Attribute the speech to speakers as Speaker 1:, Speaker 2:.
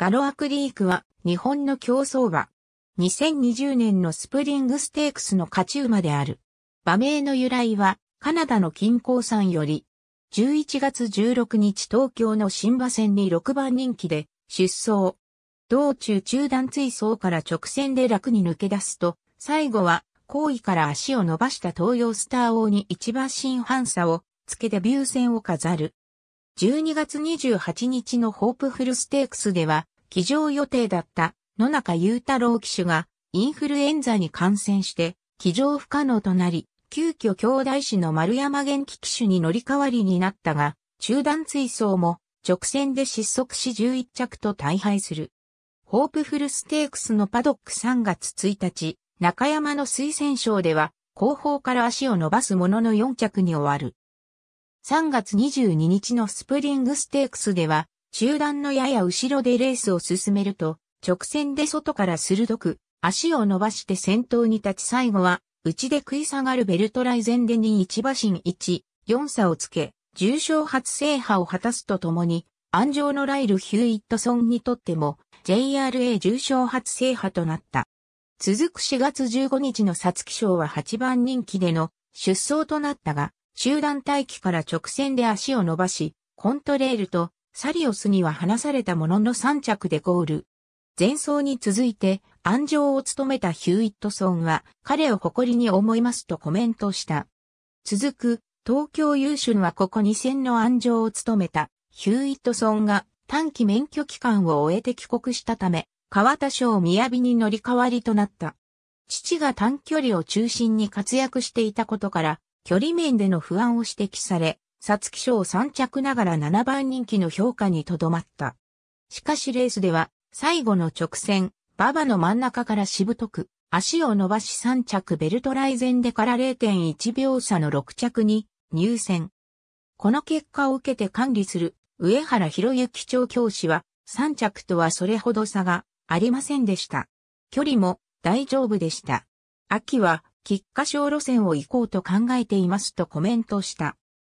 Speaker 1: ガロアクリークは日本の競争馬。2020年のスプリングステークスの勝ち馬である。馬名の由来はカナダの金郊山より11月16日東京の新馬戦に6番人気で出走。道中中断追走から直線で楽に抜け出すと、最後は後位から足を伸ばした東洋スター王に一馬新反差をつけデビュー戦を飾る。12月28日のホープフルステークスでは起乗予定だった野中雄太郎騎手がインフルエンザに感染して起乗不可能となり、急遽兄弟子の丸山元気騎手に乗り換わりになったが、中断追走も直線で失速し11着と大敗する。ホープフルステークスのパドック3月1日、中山の推薦賞では、後方から足を伸ばすものの4着に終わる。3月22日のスプリングステークスでは、集団のやや後ろでレースを進めると、直線で外から鋭く、足を伸ばして先頭に立ち最後は、内で食い下がるベルトライゼンデに1馬身1、4差をつけ、重賞初制覇を果たすとともに、安城のライル・ヒューイットソンにとっても、JRA 重賞初制覇となった。続く4月15日の皐月賞は8番人気での出走となったが、集団待機から直線で足を伸ばし、コントレールとサリオスには離されたものの3着でゴール。前走に続いて、安城を務めたヒューイットソンは、彼を誇りに思いますとコメントした。続く、東京優秀はここ2戦の安城を務めた、ヒューイットソンが短期免許期間を終えて帰国したため、川田省雅に乗り換わりとなった。父が短距離を中心に活躍していたことから、距離面での不安を指摘され、皐月賞3着ながら7番人気の評価にとどまった。しかしレースでは、最後の直線、馬場の真ん中からしぶとく、足を伸ばし3着ベルトライゼンでから0.1秒差の6着に入選。この結果を受けて管理する上原博之長教師は3着とはそれほど差がありませんでした。距離も大丈夫でした。秋は、菊花賞路線を行こうと考えていますとコメントした。